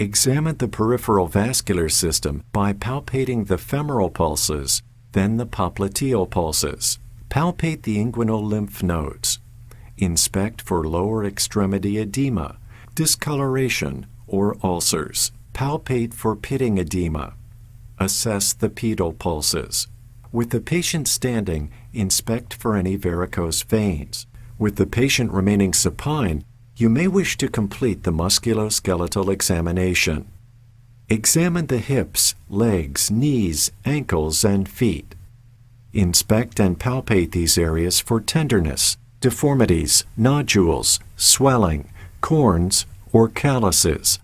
Examine the peripheral vascular system by palpating the femoral pulses, then the popliteal pulses. Palpate the inguinal lymph nodes. Inspect for lower extremity edema, discoloration, or ulcers. Palpate for pitting edema. Assess the pedal pulses. With the patient standing, inspect for any varicose veins. With the patient remaining supine, you may wish to complete the musculoskeletal examination. Examine the hips, legs, knees, ankles, and feet. Inspect and palpate these areas for tenderness, deformities, nodules, swelling, corns, or calluses.